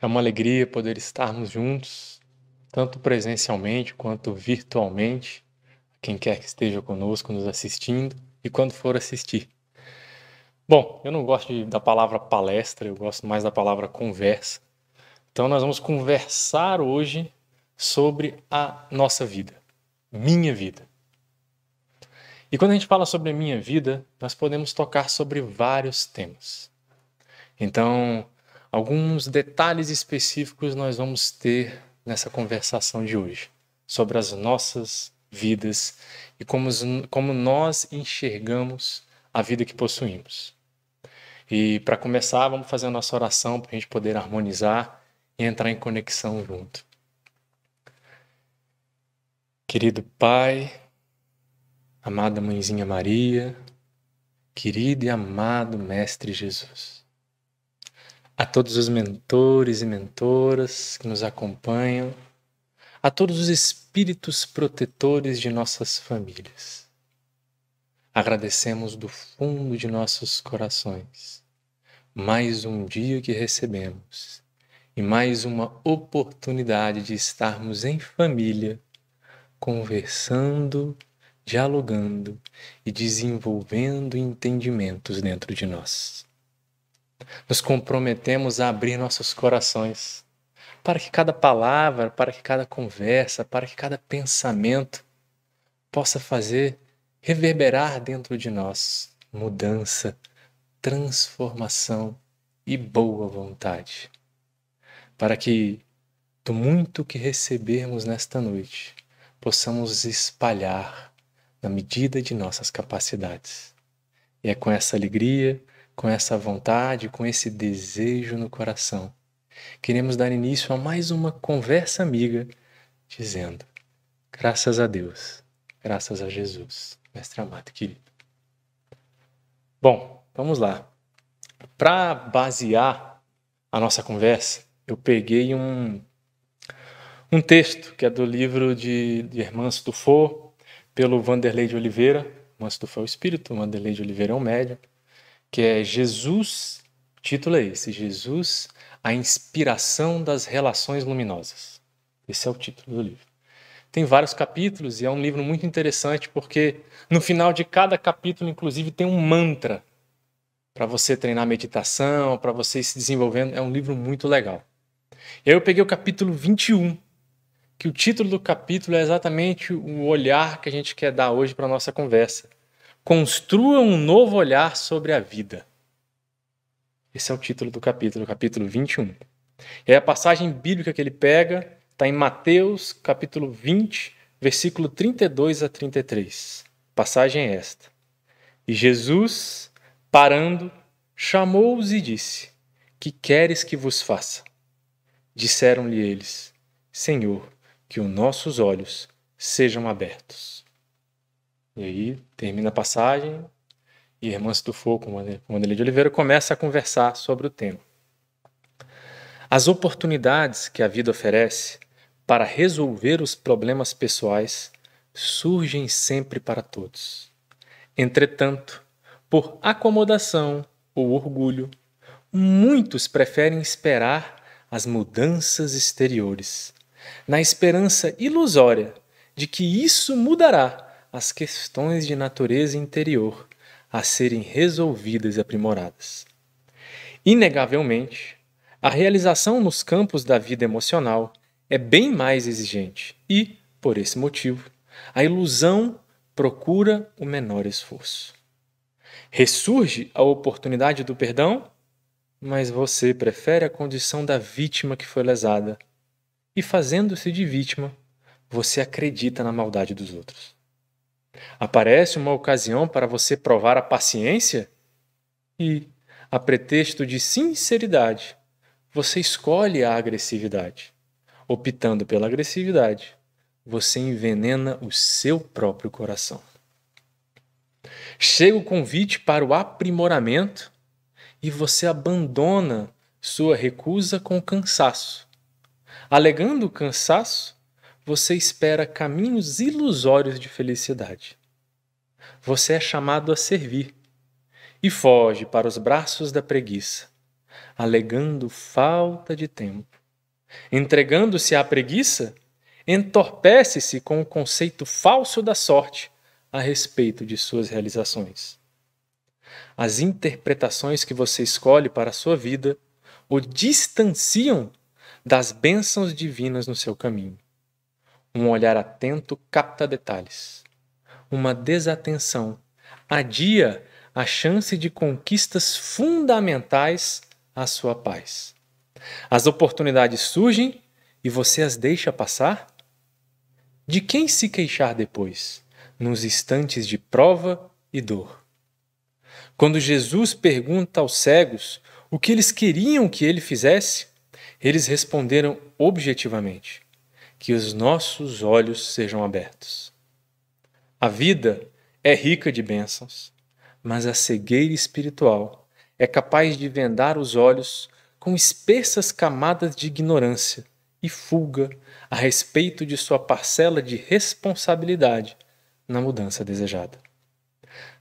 É uma alegria poder estarmos juntos, tanto presencialmente quanto virtualmente, quem quer que esteja conosco nos assistindo e quando for assistir. Bom, eu não gosto de, da palavra palestra, eu gosto mais da palavra conversa. Então nós vamos conversar hoje sobre a nossa vida, minha vida. E quando a gente fala sobre a minha vida, nós podemos tocar sobre vários temas. Então, alguns detalhes específicos nós vamos ter nessa conversação de hoje, sobre as nossas vidas e como, como nós enxergamos a vida que possuímos. E para começar, vamos fazer a nossa oração para a gente poder harmonizar e entrar em conexão junto. Querido Pai, amada Mãezinha Maria, querido e amado Mestre Jesus. A todos os mentores e mentoras que nos acompanham, a todos os espíritos protetores de nossas famílias. Agradecemos do fundo de nossos corações mais um dia que recebemos e mais uma oportunidade de estarmos em família conversando dialogando e desenvolvendo entendimentos dentro de nós. Nos comprometemos a abrir nossos corações para que cada palavra, para que cada conversa, para que cada pensamento possa fazer reverberar dentro de nós mudança, transformação e boa vontade. Para que do muito que recebermos nesta noite, possamos espalhar na medida de nossas capacidades. E é com essa alegria, com essa vontade, com esse desejo no coração, queremos dar início a mais uma conversa amiga, dizendo: graças a Deus, graças a Jesus, mestre amado e querido. Bom, vamos lá. Para basear a nossa conversa, eu peguei um, um texto que é do livro de, de Hermance Dufour, pelo Vanderlei de Oliveira, mas tu foi o espírito, o Vanderlei de Oliveira é um médium, que é Jesus, o título é esse, Jesus, a inspiração das relações luminosas. Esse é o título do livro. Tem vários capítulos e é um livro muito interessante porque no final de cada capítulo, inclusive, tem um mantra para você treinar meditação, para você ir se desenvolvendo. É um livro muito legal. E aí eu peguei o capítulo 21, que o título do capítulo é exatamente o olhar que a gente quer dar hoje para a nossa conversa. Construa um novo olhar sobre a vida. Esse é o título do capítulo, capítulo 21. E é a passagem bíblica que ele pega está em Mateus, capítulo 20, versículo 32 a 33. Passagem é esta. E Jesus, parando, chamou-os e disse: Que queres que vos faça? Disseram-lhe eles: Senhor, que os nossos olhos sejam abertos. E aí termina a passagem e a irmã Stufou, com Wanderlei de Oliveira, começa a conversar sobre o tema. As oportunidades que a vida oferece para resolver os problemas pessoais surgem sempre para todos. Entretanto, por acomodação ou orgulho, muitos preferem esperar as mudanças exteriores na esperança ilusória de que isso mudará as questões de natureza interior a serem resolvidas e aprimoradas. Inegavelmente, a realização nos campos da vida emocional é bem mais exigente e, por esse motivo, a ilusão procura o menor esforço. Ressurge a oportunidade do perdão, mas você prefere a condição da vítima que foi lesada e fazendo-se de vítima, você acredita na maldade dos outros. Aparece uma ocasião para você provar a paciência e, a pretexto de sinceridade, você escolhe a agressividade. Optando pela agressividade, você envenena o seu próprio coração. Chega o convite para o aprimoramento e você abandona sua recusa com cansaço Alegando o cansaço, você espera caminhos ilusórios de felicidade. Você é chamado a servir e foge para os braços da preguiça, alegando falta de tempo. Entregando-se à preguiça, entorpece-se com o conceito falso da sorte a respeito de suas realizações. As interpretações que você escolhe para a sua vida o distanciam das bênçãos divinas no seu caminho. Um olhar atento capta detalhes. Uma desatenção adia a chance de conquistas fundamentais à sua paz. As oportunidades surgem e você as deixa passar? De quem se queixar depois, nos instantes de prova e dor? Quando Jesus pergunta aos cegos o que eles queriam que ele fizesse, eles responderam objetivamente: Que os nossos olhos sejam abertos. A vida é rica de bênçãos, mas a cegueira espiritual é capaz de vendar os olhos com espessas camadas de ignorância e fuga a respeito de sua parcela de responsabilidade na mudança desejada.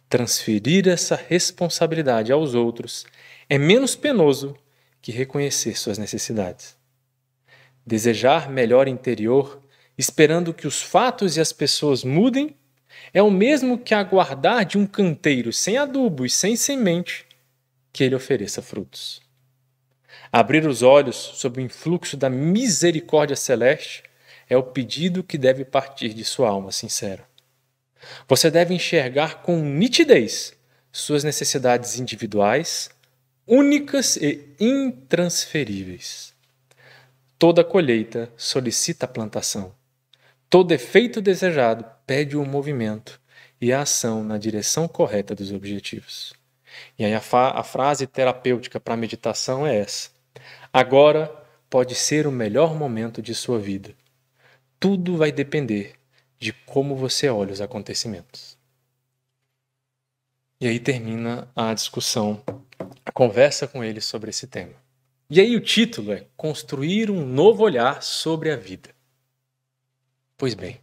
Transferir essa responsabilidade aos outros é menos penoso que reconhecer suas necessidades. Desejar melhor interior, esperando que os fatos e as pessoas mudem, é o mesmo que aguardar de um canteiro sem adubo e sem semente que ele ofereça frutos. Abrir os olhos sob o influxo da misericórdia celeste é o pedido que deve partir de sua alma sincera. Você deve enxergar com nitidez suas necessidades individuais únicas e intransferíveis. Toda colheita solicita a plantação. Todo efeito desejado pede o um movimento e a ação na direção correta dos objetivos. E aí a, a frase terapêutica para a meditação é essa: Agora pode ser o melhor momento de sua vida. Tudo vai depender de como você olha os acontecimentos. E aí termina a discussão a conversa com ele sobre esse tema. E aí o título é Construir um novo olhar sobre a vida. Pois bem,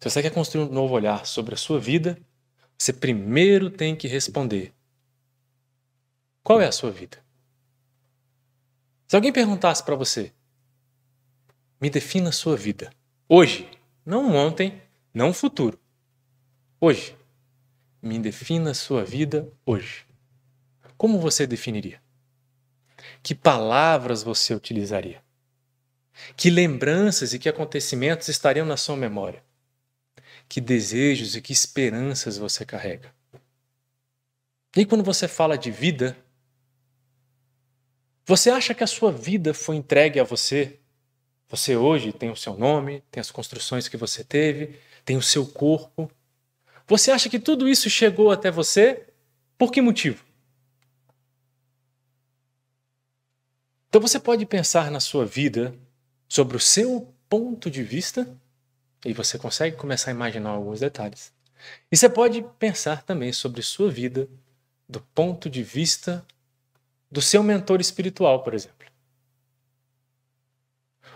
se você quer construir um novo olhar sobre a sua vida, você primeiro tem que responder: qual é a sua vida? Se alguém perguntasse para você: me defina a sua vida, hoje, não ontem, não futuro, hoje, me defina a sua vida hoje. Como você definiria? Que palavras você utilizaria? Que lembranças e que acontecimentos estariam na sua memória? Que desejos e que esperanças você carrega? E quando você fala de vida, você acha que a sua vida foi entregue a você? Você hoje tem o seu nome, tem as construções que você teve, tem o seu corpo. Você acha que tudo isso chegou até você? Por que motivo? Então você pode pensar na sua vida sobre o seu ponto de vista e você consegue começar a imaginar alguns detalhes. E você pode pensar também sobre sua vida do ponto de vista do seu mentor espiritual, por exemplo.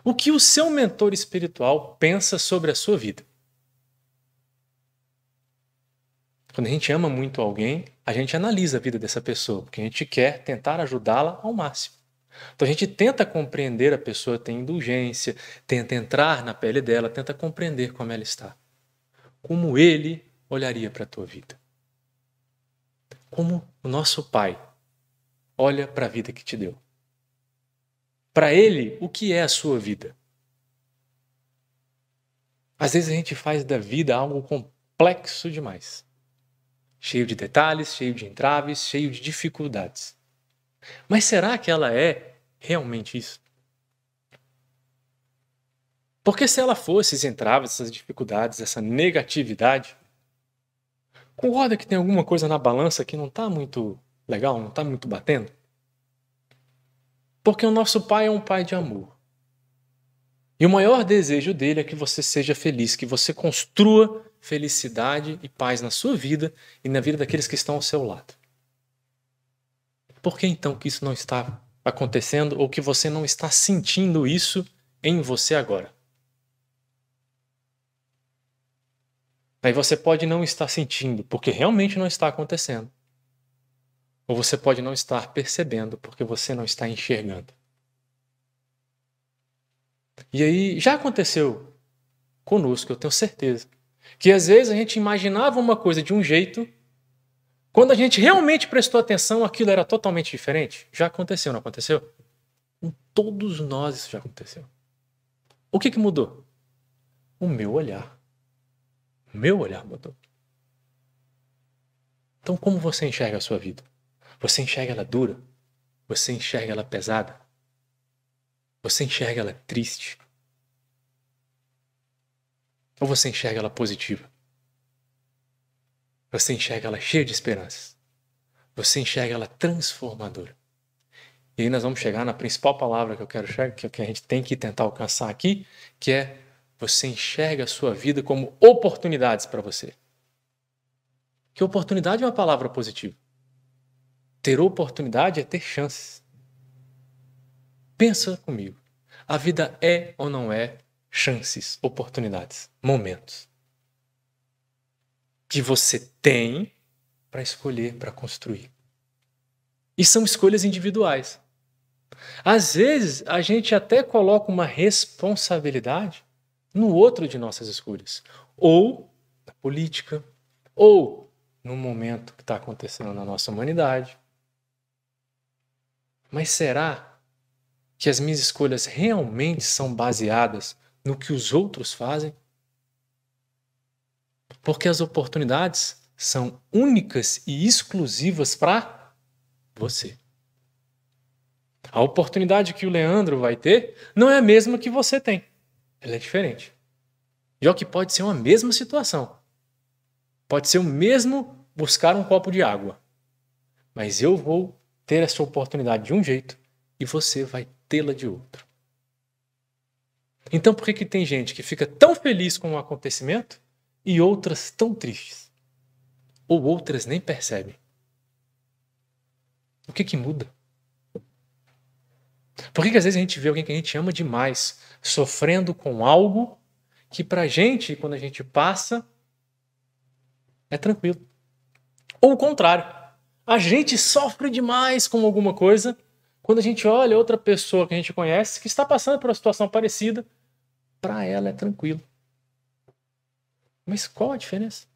O que o seu mentor espiritual pensa sobre a sua vida? Quando a gente ama muito alguém, a gente analisa a vida dessa pessoa, porque a gente quer tentar ajudá-la ao máximo. Então a gente tenta compreender a pessoa, tem indulgência, tenta entrar na pele dela, tenta compreender como ela está. Como ele olharia para a tua vida. Como o nosso pai olha para a vida que te deu. Para ele, o que é a sua vida? Às vezes a gente faz da vida algo complexo demais. Cheio de detalhes, cheio de entraves, cheio de dificuldades. Mas será que ela é realmente isso? Porque se ela fosse, esses entraves, essas dificuldades, essa negatividade, concorda que tem alguma coisa na balança que não está muito legal, não está muito batendo? Porque o nosso pai é um pai de amor. E o maior desejo dele é que você seja feliz, que você construa felicidade e paz na sua vida e na vida daqueles que estão ao seu lado por que então que isso não está acontecendo ou que você não está sentindo isso em você agora? Aí você pode não estar sentindo, porque realmente não está acontecendo. Ou você pode não estar percebendo, porque você não está enxergando. E aí já aconteceu conosco, eu tenho certeza, que às vezes a gente imaginava uma coisa de um jeito quando a gente realmente prestou atenção, aquilo era totalmente diferente. Já aconteceu, não aconteceu? Com todos nós isso já aconteceu. O que, que mudou? O meu olhar. O meu olhar mudou. Então, como você enxerga a sua vida? Você enxerga ela dura? Você enxerga ela pesada? Você enxerga ela triste? Ou você enxerga ela positiva? Você enxerga ela cheia de esperanças. Você enxerga ela transformadora. E aí nós vamos chegar na principal palavra que eu quero chegar, que é a gente tem que tentar alcançar aqui, que é você enxerga a sua vida como oportunidades para você. Que oportunidade é uma palavra positiva. Ter oportunidade é ter chances. Pensa comigo. A vida é ou não é chances, oportunidades, momentos que você tem para escolher, para construir. E são escolhas individuais. Às vezes, a gente até coloca uma responsabilidade no outro de nossas escolhas, ou na política, ou no momento que está acontecendo na nossa humanidade. Mas será que as minhas escolhas realmente são baseadas no que os outros fazem? Porque as oportunidades são únicas e exclusivas para você. A oportunidade que o Leandro vai ter não é a mesma que você tem. Ela é diferente. E o que pode ser uma mesma situação. Pode ser o mesmo buscar um copo de água. Mas eu vou ter essa oportunidade de um jeito e você vai tê-la de outro. Então por que, que tem gente que fica tão feliz com um acontecimento e outras tão tristes, ou outras nem percebem. O que que muda? Por que, que às vezes a gente vê alguém que a gente ama demais sofrendo com algo que pra gente, quando a gente passa, é tranquilo? Ou o contrário, a gente sofre demais com alguma coisa quando a gente olha outra pessoa que a gente conhece que está passando por uma situação parecida, para ela é tranquilo. Mas qual a diferença?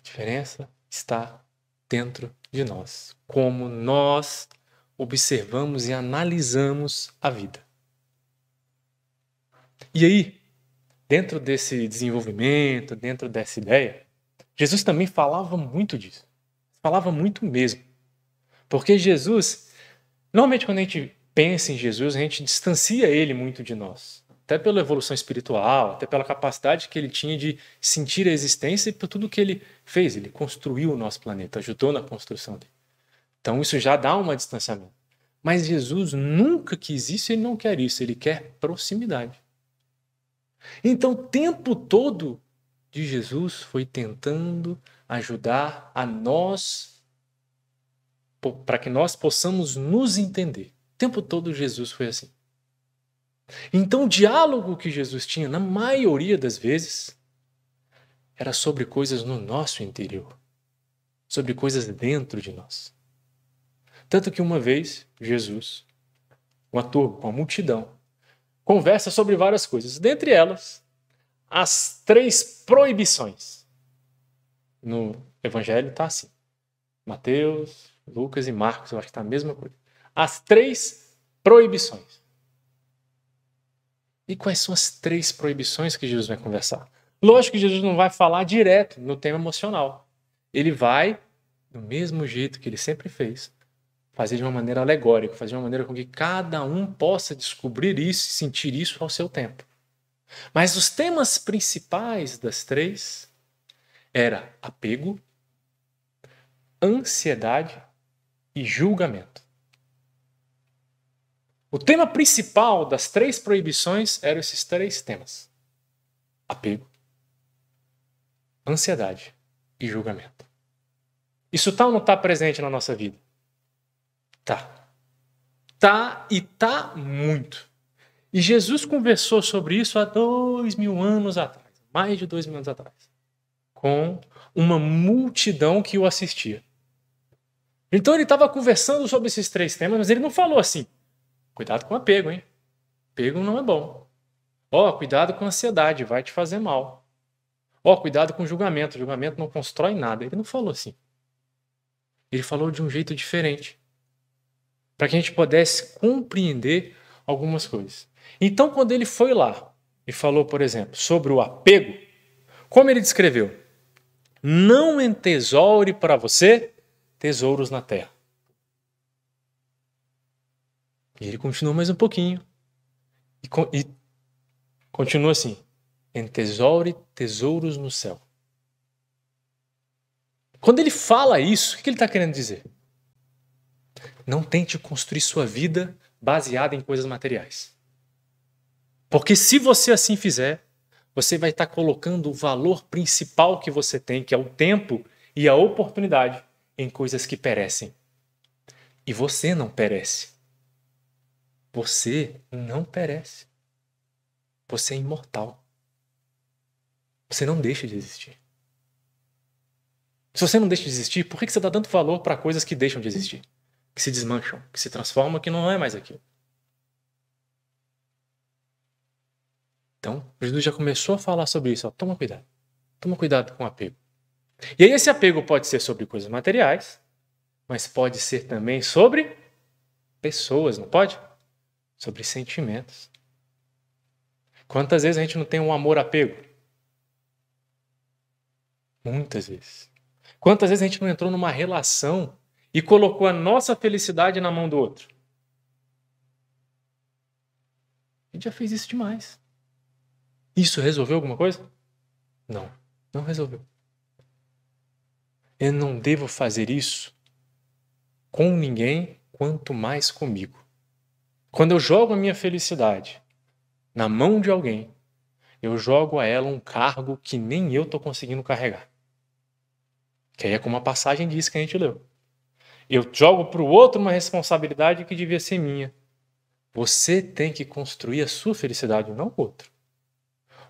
A diferença está dentro de nós, como nós observamos e analisamos a vida. E aí, dentro desse desenvolvimento, dentro dessa ideia, Jesus também falava muito disso. Falava muito mesmo. Porque Jesus, normalmente quando a gente pensa em Jesus, a gente distancia ele muito de nós até pela evolução espiritual, até pela capacidade que ele tinha de sentir a existência e por tudo que ele fez. Ele construiu o nosso planeta, ajudou na construção dele. Então isso já dá um distanciamento. Mas Jesus nunca quis isso, ele não quer isso, ele quer proximidade. Então, o tempo todo de Jesus foi tentando ajudar a nós para que nós possamos nos entender. O tempo todo Jesus foi assim. Então, o diálogo que Jesus tinha, na maioria das vezes, era sobre coisas no nosso interior, sobre coisas dentro de nós. Tanto que uma vez, Jesus, uma turma, uma multidão, conversa sobre várias coisas, dentre elas, as três proibições. No Evangelho está assim: Mateus, Lucas e Marcos, eu acho que está a mesma coisa. As três proibições. E quais são as três proibições que Jesus vai conversar? Lógico que Jesus não vai falar direto no tema emocional. Ele vai, do mesmo jeito que ele sempre fez, fazer de uma maneira alegórica, fazer de uma maneira com que cada um possa descobrir isso e sentir isso ao seu tempo. Mas os temas principais das três era apego, ansiedade e julgamento. O tema principal das três proibições eram esses três temas: apego, ansiedade e julgamento. Isso tal tá ou não está presente na nossa vida? Tá. Tá e tá muito. E Jesus conversou sobre isso há dois mil anos atrás, mais de dois mil anos atrás, com uma multidão que o assistia. Então ele estava conversando sobre esses três temas, mas ele não falou assim: Cuidado com o apego, hein? Apego não é bom. Ó, oh, cuidado com a ansiedade, vai te fazer mal. Ó, oh, cuidado com o julgamento, julgamento não constrói nada. Ele não falou assim. Ele falou de um jeito diferente. Para que a gente pudesse compreender algumas coisas. Então, quando ele foi lá e falou, por exemplo, sobre o apego, como ele descreveu? Não entesoure para você tesouros na terra. E ele continuou mais um pouquinho. E, co e continua assim: entesore tesouros no céu. Quando ele fala isso, o que ele está querendo dizer? Não tente construir sua vida baseada em coisas materiais. Porque se você assim fizer, você vai estar tá colocando o valor principal que você tem, que é o tempo e a oportunidade, em coisas que perecem. E você não perece. Você não perece. Você é imortal. Você não deixa de existir. Se você não deixa de existir, por que você dá tanto valor para coisas que deixam de existir? Que se desmancham, que se transformam, que não é mais aquilo? Então, Jesus já começou a falar sobre isso. Ó, toma cuidado. Toma cuidado com o apego. E aí, esse apego pode ser sobre coisas materiais, mas pode ser também sobre pessoas, não pode? sobre sentimentos. Quantas vezes a gente não tem um amor-apego? Muitas vezes. Quantas vezes a gente não entrou numa relação e colocou a nossa felicidade na mão do outro? A gente já fez isso demais. Isso resolveu alguma coisa? Não, não resolveu. Eu não devo fazer isso com ninguém, quanto mais comigo. Quando eu jogo a minha felicidade na mão de alguém, eu jogo a ela um cargo que nem eu estou conseguindo carregar. Que aí é como a passagem diz que a gente leu. Eu jogo para o outro uma responsabilidade que devia ser minha. Você tem que construir a sua felicidade, não o outro.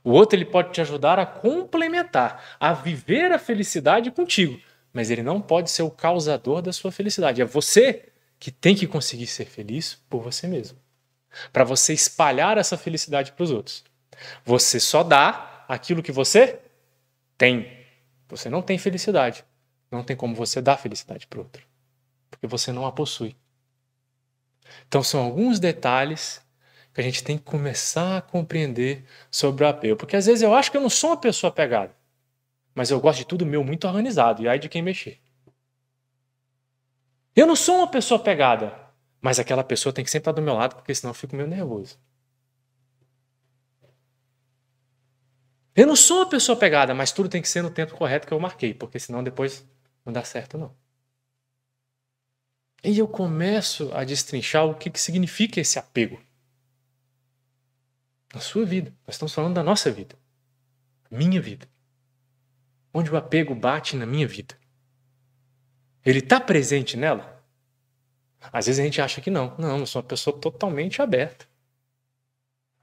O outro ele pode te ajudar a complementar, a viver a felicidade contigo, mas ele não pode ser o causador da sua felicidade. É você que tem que conseguir ser feliz por você mesmo, para você espalhar essa felicidade para os outros. Você só dá aquilo que você tem. Você não tem felicidade. Não tem como você dar felicidade para o outro, porque você não a possui. Então são alguns detalhes que a gente tem que começar a compreender sobre o apego, porque às vezes eu acho que eu não sou uma pessoa apegada, mas eu gosto de tudo meu muito organizado e aí de quem mexer. Eu não sou uma pessoa pegada, mas aquela pessoa tem que sempre estar do meu lado, porque senão eu fico meio nervoso. Eu não sou uma pessoa pegada, mas tudo tem que ser no tempo correto que eu marquei, porque senão depois não dá certo, não. E eu começo a destrinchar o que, que significa esse apego. Na sua vida. Nós estamos falando da nossa vida. Minha vida. Onde o apego bate na minha vida. Ele está presente nela? Às vezes a gente acha que não. Não, eu sou uma pessoa totalmente aberta.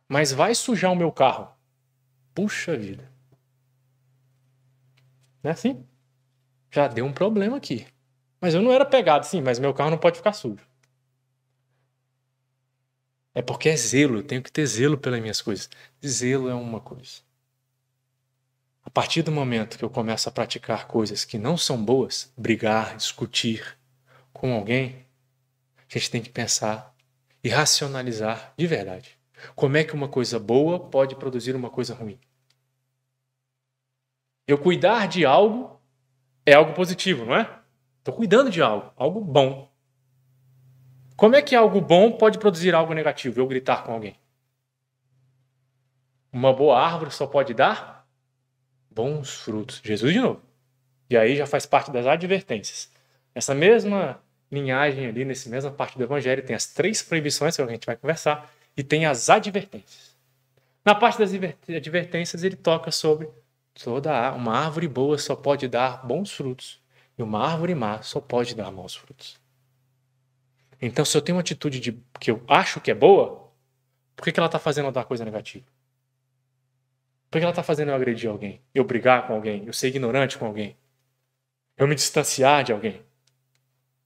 Mas vai sujar o meu carro. Puxa vida. Não é assim? Já deu um problema aqui. Mas eu não era pegado, sim, mas meu carro não pode ficar sujo. É porque é zelo, eu tenho que ter zelo pelas minhas coisas. Zelo é uma coisa. A partir do momento que eu começo a praticar coisas que não são boas, brigar, discutir com alguém, a gente tem que pensar e racionalizar de verdade. Como é que uma coisa boa pode produzir uma coisa ruim? Eu cuidar de algo é algo positivo, não é? Estou cuidando de algo, algo bom. Como é que algo bom pode produzir algo negativo? Eu gritar com alguém. Uma boa árvore só pode dar bons frutos. Jesus de novo. E aí já faz parte das advertências. Essa mesma linhagem ali, nessa mesma parte do Evangelho, tem as três proibições que a gente vai conversar e tem as advertências. Na parte das advertências, ele toca sobre toda uma árvore boa só pode dar bons frutos e uma árvore má só pode dar maus frutos. Então, se eu tenho uma atitude de, que eu acho que é boa, por que, que ela está fazendo alguma coisa negativa? Por que ela está fazendo eu agredir alguém? Eu brigar com alguém? Eu ser ignorante com alguém? Eu me distanciar de alguém?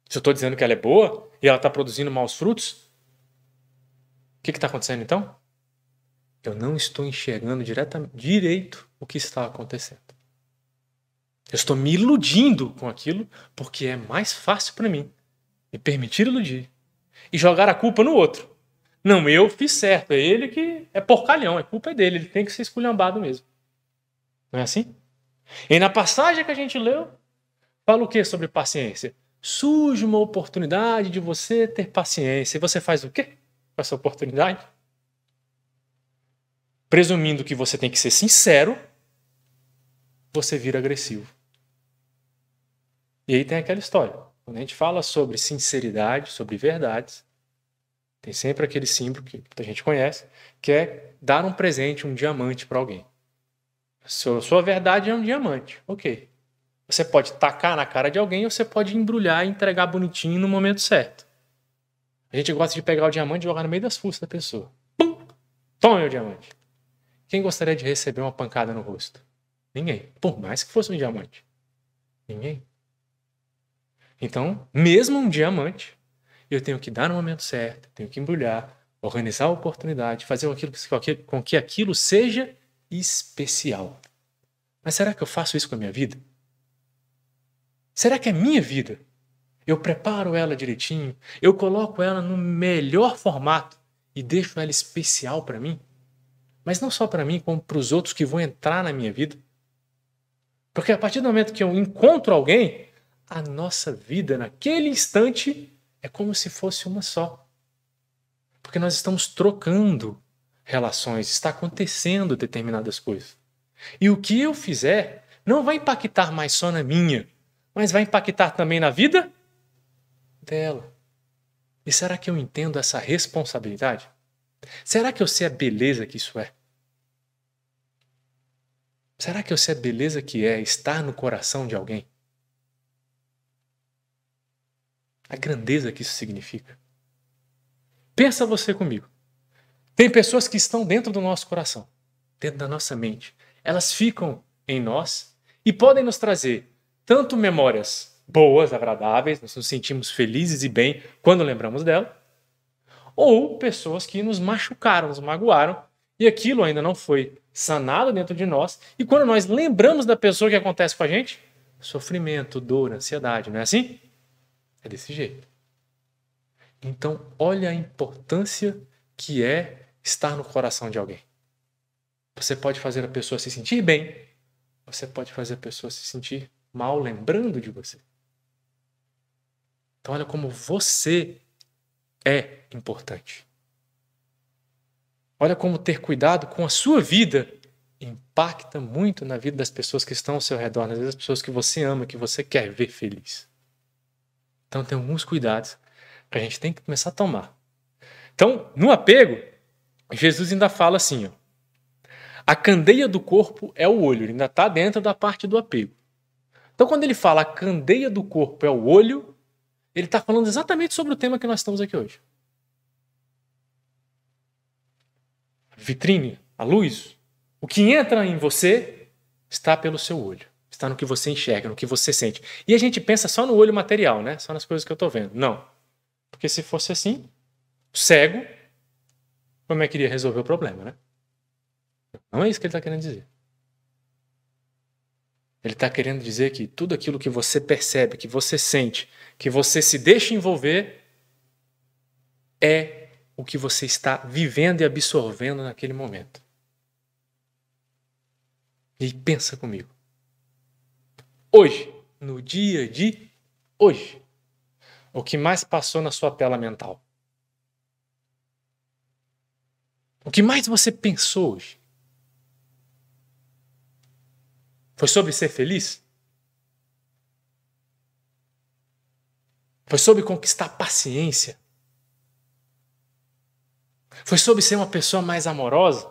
Se eu estou dizendo que ela é boa e ela está produzindo maus frutos, o que está acontecendo então? Eu não estou enxergando direta, direito o que está acontecendo. Eu estou me iludindo com aquilo porque é mais fácil para mim me permitir iludir e jogar a culpa no outro não, eu fiz certo. É ele que é porcalhão, é culpa é dele. Ele tem que ser esculhambado mesmo. Não é assim? E na passagem que a gente leu, fala o que sobre paciência? Surge uma oportunidade de você ter paciência. E você faz o quê com essa oportunidade? Presumindo que você tem que ser sincero, você vira agressivo. E aí tem aquela história. Quando a gente fala sobre sinceridade, sobre verdades, tem sempre aquele símbolo que a gente conhece, que é dar um presente, um diamante para alguém. Sua, sua verdade é um diamante, ok. Você pode tacar na cara de alguém ou você pode embrulhar e entregar bonitinho no momento certo. A gente gosta de pegar o diamante e jogar no meio das fuças da pessoa. Pum! Tome o diamante. Quem gostaria de receber uma pancada no rosto? Ninguém. Por mais que fosse um diamante. Ninguém. Então, mesmo um diamante, eu tenho que dar no momento certo, tenho que embrulhar, organizar a oportunidade, fazer com, aquilo, com que aquilo seja especial. Mas será que eu faço isso com a minha vida? Será que é minha vida? Eu preparo ela direitinho, eu coloco ela no melhor formato e deixo ela especial para mim? Mas não só para mim, como para os outros que vão entrar na minha vida. Porque a partir do momento que eu encontro alguém, a nossa vida naquele instante é como se fosse uma só. Porque nós estamos trocando relações, está acontecendo determinadas coisas. E o que eu fizer não vai impactar mais só na minha, mas vai impactar também na vida dela. E será que eu entendo essa responsabilidade? Será que eu sei a beleza que isso é? Será que eu sei a beleza que é estar no coração de alguém? a grandeza que isso significa. Pensa você comigo. Tem pessoas que estão dentro do nosso coração, dentro da nossa mente. Elas ficam em nós e podem nos trazer tanto memórias boas, agradáveis, nós nos sentimos felizes e bem quando lembramos dela, ou pessoas que nos machucaram, nos magoaram e aquilo ainda não foi sanado dentro de nós. E quando nós lembramos da pessoa que acontece com a gente, sofrimento, dor, ansiedade, não é assim? É desse jeito. Então, olha a importância que é estar no coração de alguém. Você pode fazer a pessoa se sentir bem, você pode fazer a pessoa se sentir mal lembrando de você. Então, olha como você é importante. Olha como ter cuidado com a sua vida impacta muito na vida das pessoas que estão ao seu redor, nas pessoas que você ama, que você quer ver feliz. Então tem alguns cuidados que a gente tem que começar a tomar. Então, no apego, Jesus ainda fala assim, ó, a candeia do corpo é o olho, ele ainda está dentro da parte do apego. Então, quando ele fala a candeia do corpo é o olho, ele está falando exatamente sobre o tema que nós estamos aqui hoje. A vitrine, a luz, o que entra em você está pelo seu olho está no que você enxerga, no que você sente. E a gente pensa só no olho material, né? Só nas coisas que eu estou vendo. Não. Porque se fosse assim, cego, como é que iria resolver o problema, né? Não é isso que ele está querendo dizer. Ele está querendo dizer que tudo aquilo que você percebe, que você sente, que você se deixa envolver, é o que você está vivendo e absorvendo naquele momento. E pensa comigo hoje, no dia de hoje? O que mais passou na sua tela mental? O que mais você pensou hoje? Foi sobre ser feliz? Foi sobre conquistar paciência? Foi sobre ser uma pessoa mais amorosa?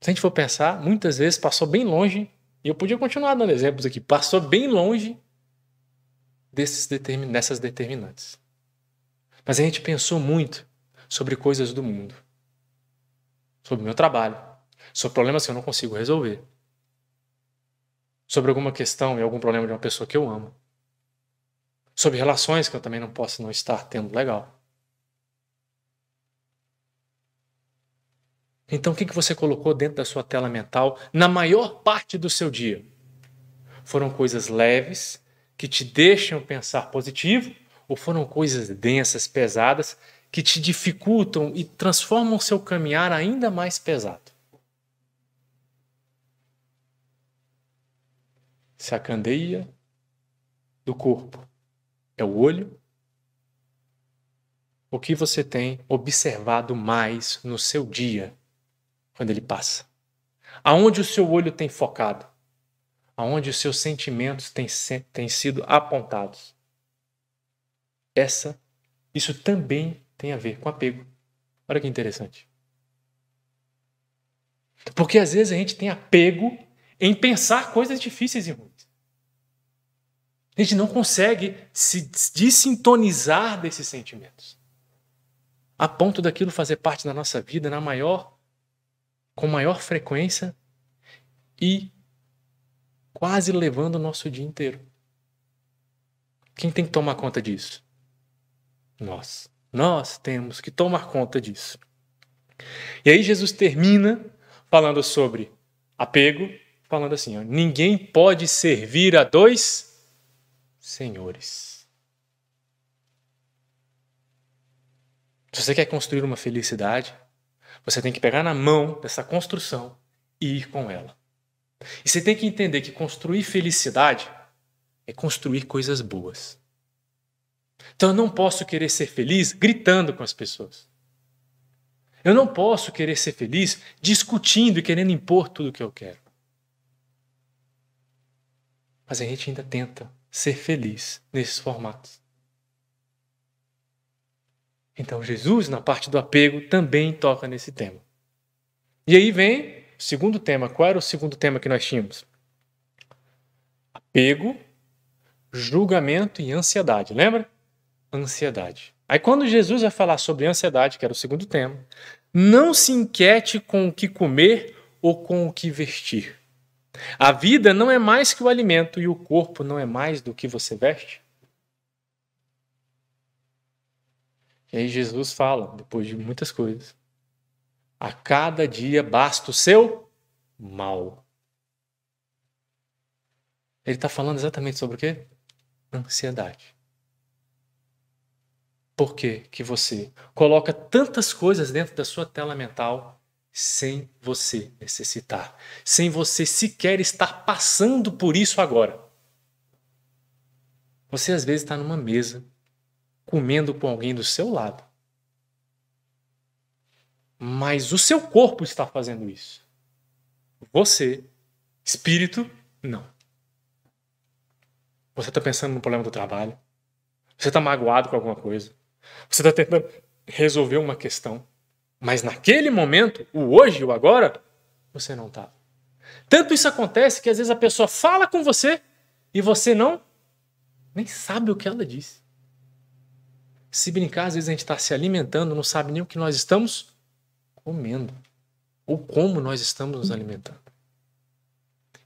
Se a gente for pensar, muitas vezes passou bem longe e eu podia continuar dando exemplos aqui. Passou bem longe desses determin... dessas determinantes. Mas a gente pensou muito sobre coisas do mundo, sobre o meu trabalho, sobre problemas que eu não consigo resolver, sobre alguma questão e algum problema de uma pessoa que eu amo, sobre relações que eu também não posso não estar tendo legal. Então, o que, que você colocou dentro da sua tela mental na maior parte do seu dia? Foram coisas leves que te deixam pensar positivo ou foram coisas densas, pesadas, que te dificultam e transformam seu caminhar ainda mais pesado? Se a candeia do corpo é o olho, o que você tem observado mais no seu dia? quando ele passa? Aonde o seu olho tem focado? Aonde os seus sentimentos têm, têm sido apontados? Essa, isso também tem a ver com apego. Olha que interessante. Porque às vezes a gente tem apego em pensar coisas difíceis e ruins. A gente não consegue se desintonizar desses sentimentos. A ponto daquilo fazer parte da nossa vida na maior com maior frequência e quase levando o nosso dia inteiro. Quem tem que tomar conta disso? Nós. Nós temos que tomar conta disso. E aí Jesus termina falando sobre apego, falando assim: ó, ninguém pode servir a dois senhores. Se você quer construir uma felicidade, você tem que pegar na mão dessa construção e ir com ela. E você tem que entender que construir felicidade é construir coisas boas. Então eu não posso querer ser feliz gritando com as pessoas. Eu não posso querer ser feliz discutindo e querendo impor tudo o que eu quero. Mas a gente ainda tenta ser feliz nesses formatos. Então, Jesus, na parte do apego, também toca nesse tema. E aí vem o segundo tema. Qual era o segundo tema que nós tínhamos? Apego, julgamento e ansiedade. Lembra? Ansiedade. Aí, quando Jesus vai falar sobre ansiedade, que era o segundo tema, não se inquiete com o que comer ou com o que vestir. A vida não é mais que o alimento e o corpo não é mais do que você veste. E aí Jesus fala, depois de muitas coisas, a cada dia basta o seu mal. Ele está falando exatamente sobre o quê? Ansiedade. Por quê? que você coloca tantas coisas dentro da sua tela mental sem você necessitar, sem você sequer estar passando por isso agora? Você às vezes está numa mesa comendo com alguém do seu lado. Mas o seu corpo está fazendo isso. Você, espírito, não. Você está pensando no problema do trabalho. Você está magoado com alguma coisa. Você está tentando resolver uma questão. Mas naquele momento, o hoje, o agora, você não está. Tanto isso acontece que às vezes a pessoa fala com você e você não nem sabe o que ela disse. Se brincar, às vezes a gente está se alimentando, não sabe nem o que nós estamos comendo ou como nós estamos nos alimentando.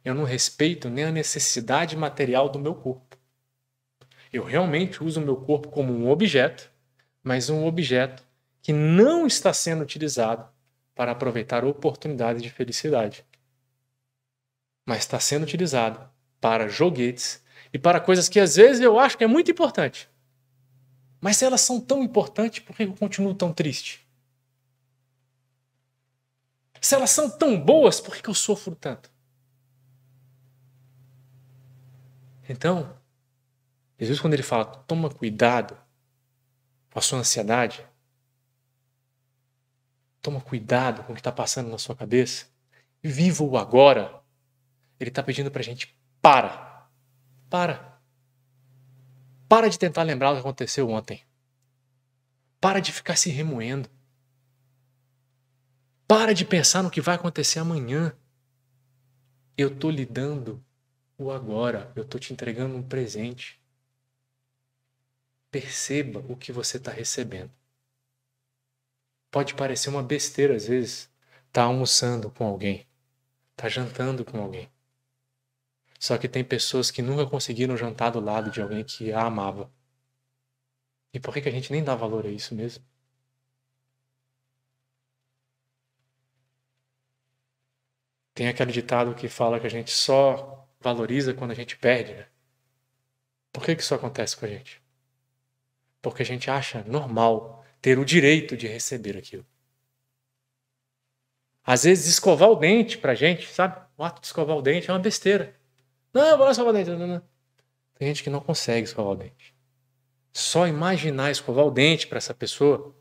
Eu não respeito nem a necessidade material do meu corpo. Eu realmente uso o meu corpo como um objeto, mas um objeto que não está sendo utilizado para aproveitar oportunidades de felicidade, mas está sendo utilizado para joguetes e para coisas que às vezes eu acho que é muito importante mas se elas são tão importantes, por que eu continuo tão triste? Se elas são tão boas, por que eu sofro tanto? Então, Jesus, quando ele fala, toma cuidado com a sua ansiedade, toma cuidado com o que está passando na sua cabeça, viva o agora, ele está pedindo para a gente, para, para. Para de tentar lembrar o que aconteceu ontem. Para de ficar se remoendo. Para de pensar no que vai acontecer amanhã. Eu estou lhe dando o agora, eu estou te entregando um presente. Perceba o que você está recebendo. Pode parecer uma besteira às vezes estar tá almoçando com alguém, estar tá jantando com alguém. Só que tem pessoas que nunca conseguiram jantar do lado de alguém que a amava. E por que, que a gente nem dá valor a isso mesmo? Tem aquele ditado que fala que a gente só valoriza quando a gente perde, né? Por que, que isso acontece com a gente? Porque a gente acha normal ter o direito de receber aquilo. Às vezes, escovar o dente pra gente, sabe? O ato de escovar o dente é uma besteira. Não, eu vou lá escovar o dente. Não, não. Tem gente que não consegue escovar o dente. Só imaginar escovar o dente para essa pessoa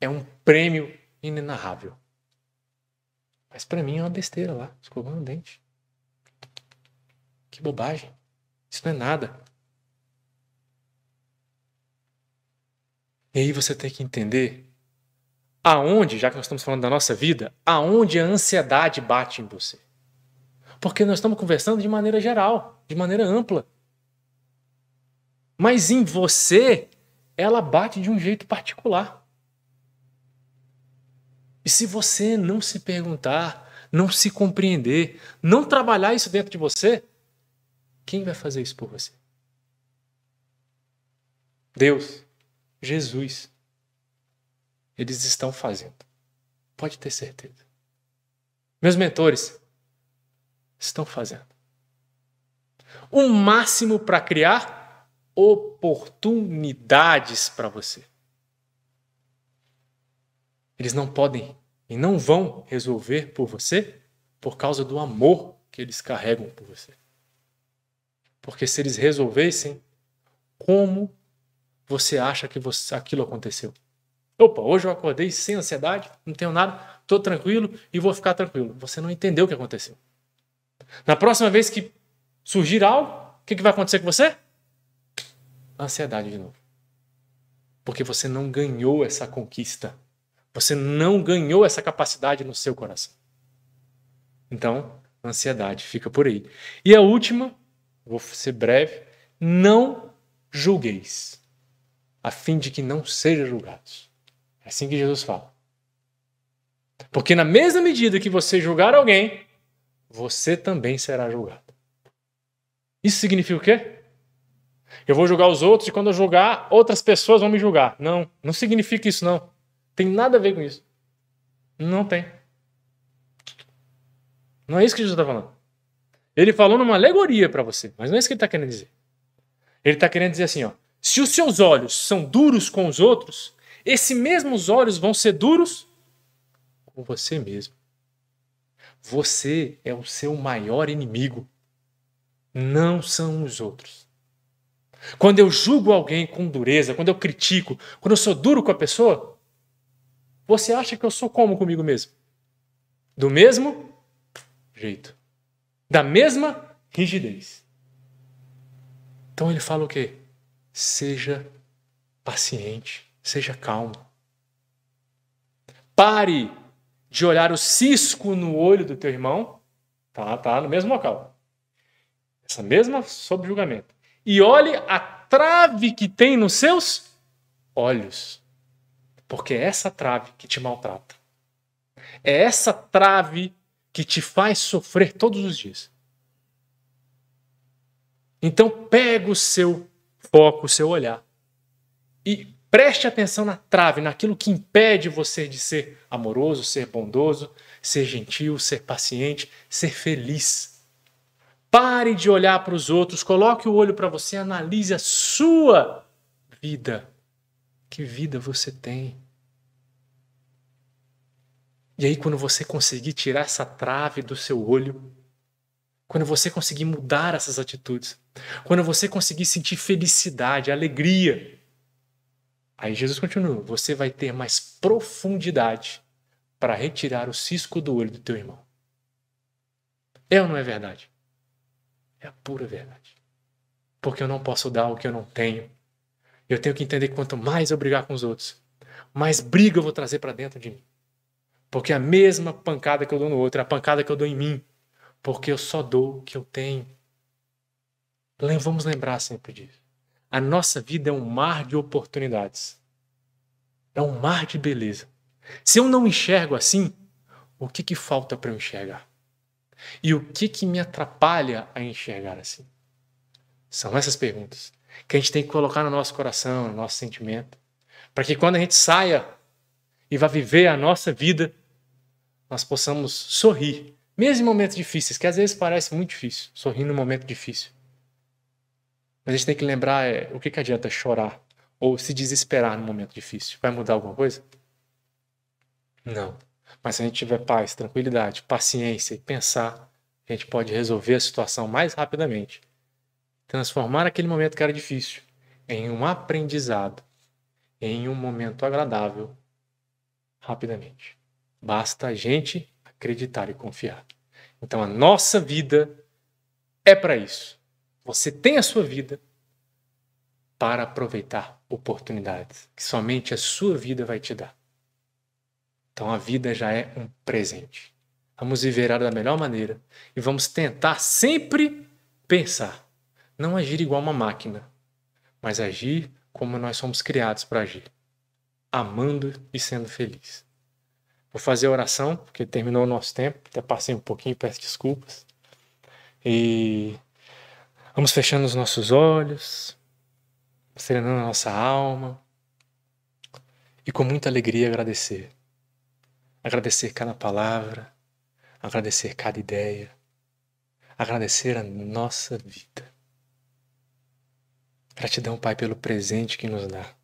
é um prêmio inenarrável. Mas para mim é uma besteira lá, escovando o dente. Que bobagem. Isso não é nada. E aí você tem que entender aonde, já que nós estamos falando da nossa vida, aonde a ansiedade bate em você. Porque nós estamos conversando de maneira geral, de maneira ampla. Mas em você, ela bate de um jeito particular. E se você não se perguntar, não se compreender, não trabalhar isso dentro de você, quem vai fazer isso por você? Deus, Jesus. Eles estão fazendo. Pode ter certeza. Meus mentores, estão fazendo. O máximo para criar oportunidades para você. Eles não podem e não vão resolver por você por causa do amor que eles carregam por você. Porque se eles resolvessem, como você acha que você, aquilo aconteceu? Opa, hoje eu acordei sem ansiedade, não tenho nada, estou tranquilo e vou ficar tranquilo. Você não entendeu o que aconteceu. Na próxima vez que surgir algo, o que, que vai acontecer com você? Ansiedade de novo. Porque você não ganhou essa conquista. Você não ganhou essa capacidade no seu coração. Então, ansiedade fica por aí. E a última, vou ser breve, não julgueis, a fim de que não sejam julgados. É assim que Jesus fala. Porque na mesma medida que você julgar alguém, você também será julgado. Isso significa o quê? Eu vou julgar os outros e quando eu julgar, outras pessoas vão me julgar. Não, não significa isso não. Tem nada a ver com isso. Não tem. Não é isso que Jesus está falando. Ele falou numa alegoria para você, mas não é isso que ele está querendo dizer. Ele está querendo dizer assim, ó, se os seus olhos são duros com os outros, esses mesmos olhos vão ser duros com você mesmo. Você é o seu maior inimigo, não são os outros. Quando eu julgo alguém com dureza, quando eu critico, quando eu sou duro com a pessoa, você acha que eu sou como comigo mesmo? Do mesmo jeito. Da mesma rigidez. Então ele fala o quê? Seja paciente, seja calmo. Pare de olhar o cisco no olho do teu irmão, tá, tá no mesmo local. Essa mesma subjugamento. E olhe a trave que tem nos seus olhos. Porque é essa trave que te maltrata. É essa trave que te faz sofrer todos os dias. Então pega o seu foco, o seu olhar e Preste atenção na trave, naquilo que impede você de ser amoroso, ser bondoso, ser gentil, ser paciente, ser feliz. Pare de olhar para os outros, coloque o olho para você, analise a sua vida. Que vida você tem? E aí, quando você conseguir tirar essa trave do seu olho, quando você conseguir mudar essas atitudes, quando você conseguir sentir felicidade, alegria, Aí Jesus continua: você vai ter mais profundidade para retirar o cisco do olho do teu irmão. É ou não é verdade? É a pura verdade. Porque eu não posso dar o que eu não tenho. Eu tenho que entender que quanto mais eu brigar com os outros, mais briga eu vou trazer para dentro de mim. Porque a mesma pancada que eu dou no outro é a pancada que eu dou em mim. Porque eu só dou o que eu tenho. Vamos lembrar sempre disso. A nossa vida é um mar de oportunidades. É um mar de beleza. Se eu não enxergo assim, o que, que falta para eu enxergar? E o que, que me atrapalha a enxergar assim? São essas perguntas que a gente tem que colocar no nosso coração, no nosso sentimento, para que quando a gente saia e vá viver a nossa vida, nós possamos sorrir, mesmo em momentos difíceis, que às vezes parece muito difícil, sorrir num momento difícil. Mas a gente tem que lembrar é, o que, que adianta chorar ou se desesperar num momento difícil. Vai mudar alguma coisa? Não. Mas se a gente tiver paz, tranquilidade, paciência e pensar, a gente pode resolver a situação mais rapidamente. Transformar aquele momento que era difícil em um aprendizado, em um momento agradável, rapidamente. Basta a gente acreditar e confiar. Então a nossa vida é para isso. Você tem a sua vida para aproveitar oportunidades que somente a sua vida vai te dar. Então a vida já é um presente. Vamos viver ela da melhor maneira e vamos tentar sempre pensar, não agir igual uma máquina, mas agir como nós somos criados para agir, amando e sendo feliz. Vou fazer a oração, porque terminou o nosso tempo, até passei um pouquinho, peço desculpas. E Vamos fechando os nossos olhos, serenando a nossa alma e com muita alegria agradecer. Agradecer cada palavra, agradecer cada ideia, agradecer a nossa vida. Gratidão, Pai, pelo presente que nos dá.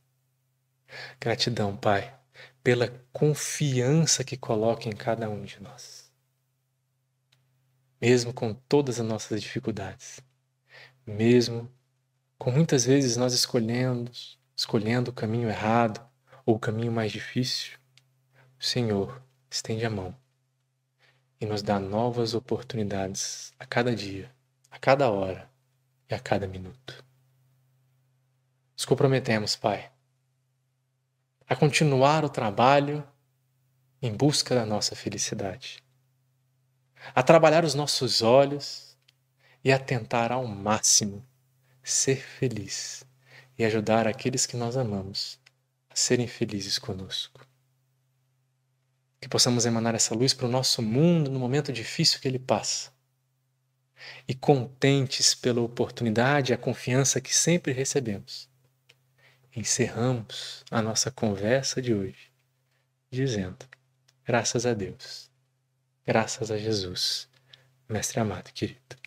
Gratidão, Pai, pela confiança que coloca em cada um de nós. Mesmo com todas as nossas dificuldades mesmo, com muitas vezes nós escolhendo, escolhendo o caminho errado ou o caminho mais difícil, o Senhor estende a mão e nos dá novas oportunidades a cada dia, a cada hora e a cada minuto. Nos comprometemos, Pai, a continuar o trabalho em busca da nossa felicidade, a trabalhar os nossos olhos e atentar ao máximo, ser feliz e ajudar aqueles que nós amamos a serem felizes conosco. Que possamos emanar essa luz para o nosso mundo no momento difícil que ele passa. E contentes pela oportunidade e a confiança que sempre recebemos, encerramos a nossa conversa de hoje dizendo: graças a Deus, graças a Jesus, Mestre amado e querido.